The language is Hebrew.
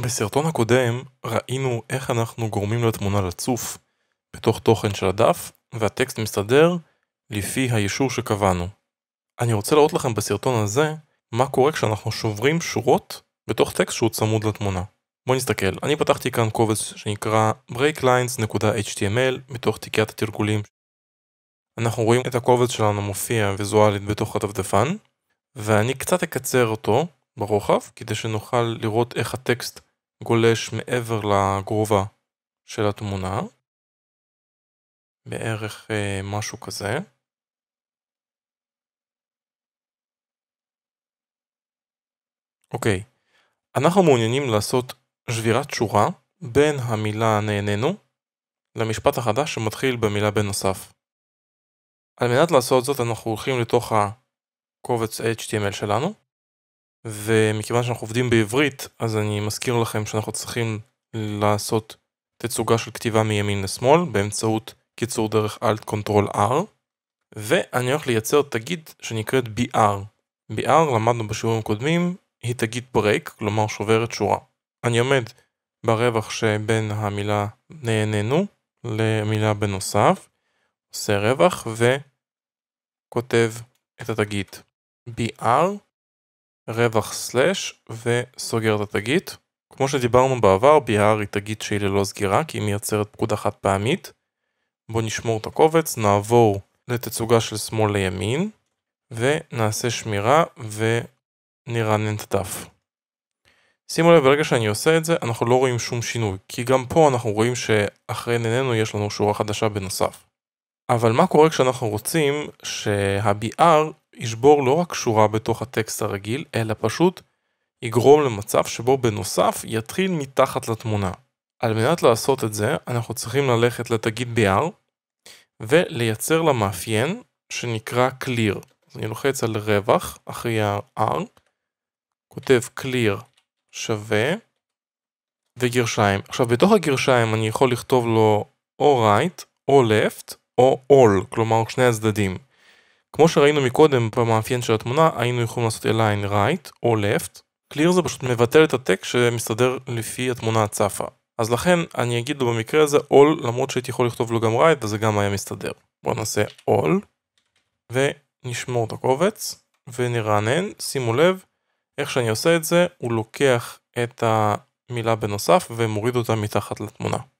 בסרטון הקודם ראינו איך אנחנו גורמים לתמונה לצוף בתוך תוכן של הדף והטקסט מסתדר לפי הישור שקבענו. אני רוצה להראות לכם בסרטון הזה מה קורה כשאנחנו שוברים שורות בתוך טקסט שהוא צמוד לתמונה. בואו נסתכל, אני פתחתי כאן קובץ שנקרא breaklines.html מתוך תיקיית התרגולים. אנחנו רואים את הקובץ שלנו מופיע ויזואלית בתוך הדפדפן ואני קצת אקצר אותו ברוחב, כדי שנוכל לראות איך הטקסט גולש מעבר לגובה של התמונה, בערך אה, משהו כזה. אוקיי, אנחנו מעוניינים לעשות שבירת שורה בין המילה נהנינו למשפט החדש שמתחיל במילה בנוסף. על מנת לעשות זאת אנחנו הולכים לתוך הקובץ html שלנו, ומכיוון שאנחנו עובדים בעברית, אז אני מזכיר לכם שאנחנו צריכים לעשות תצוגה של כתיבה מימין לשמאל באמצעות קיצור דרך Alt Ctrl R, ואני הולך לייצר תגית שנקראת BR. BR למדנו בשיעורים הקודמים, היא תגית ברייק, כלומר שוברת שורה. אני עומד ברווח שבין המילה נהנינו למילה בנוסף, עושה רווח וכותב את התגית. BR רווח סלאש וסוגר את התגית. כמו שדיברנו בעבר, BR היא תגית שהיא ללא סגירה כי היא מייצרת פקודה חד פעמית. בואו נשמור את הקובץ, נעבור לתצוגה של שמאל לימין ונעשה שמירה ונרענן את הדף. שימו לב, ברגע שאני עושה את זה, אנחנו לא רואים שום שינוי, כי גם פה אנחנו רואים שאחרי עינינו יש לנו שורה חדשה בנוסף. אבל מה קורה כשאנחנו רוצים שה-BR ישבור לא רק שורה בתוך הטקסט הרגיל, אלא פשוט יגרום למצב שבו בנוסף יתחיל מתחת לתמונה. על מנת לעשות את זה, אנחנו צריכים ללכת לתגיד BR ולייצר לה מאפיין שנקרא clear. אז אני לוחץ על רווח אחרי ה-R, כותב clear שווה וגרשיים. עכשיו בתוך הגרשיים אני יכול לכתוב לו או right או left או all, כלומר שני הצדדים. כמו שראינו מקודם במאפיין של התמונה, היינו יכולים לעשות align right או left. clear זה פשוט מבטל את הטק שמסתדר לפי התמונה הצפה. אז לכן אני אגיד לו במקרה הזה all, למרות שהייתי יכול לכתוב לו גם right, אז זה גם היה מסתדר. בואו נעשה all, ונשמור את הקובץ, ונרענן, שימו לב, איך שאני עושה את זה, הוא לוקח את המילה בנוסף ומוריד אותה מתחת לתמונה.